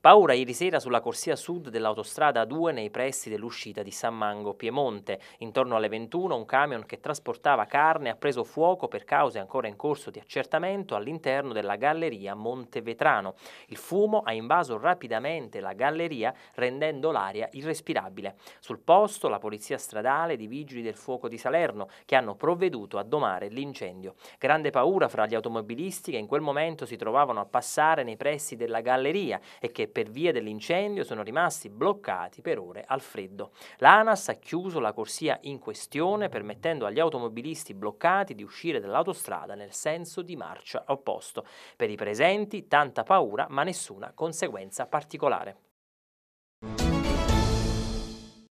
Paura ieri sera sulla corsia sud dell'autostrada 2 nei pressi dell'uscita di San Mango, Piemonte. Intorno alle 21 un camion che trasportava carne ha preso fuoco per cause ancora in corso di accertamento all'interno della galleria Montevetrano. Il fumo ha invaso rapidamente la galleria rendendo l'aria irrespirabile. Sul posto la polizia stradale ed i vigili del fuoco di Salerno che hanno provveduto a domare l'incendio. Grande paura fra gli automobilisti che in quel momento si trovavano a passare nei pressi della galleria e che per via dell'incendio sono rimasti bloccati per ore al freddo. L'ANAS ha chiuso la corsia in questione permettendo agli automobilisti bloccati di uscire dall'autostrada nel senso di marcia opposto. Per i presenti tanta paura ma nessuna conseguenza particolare.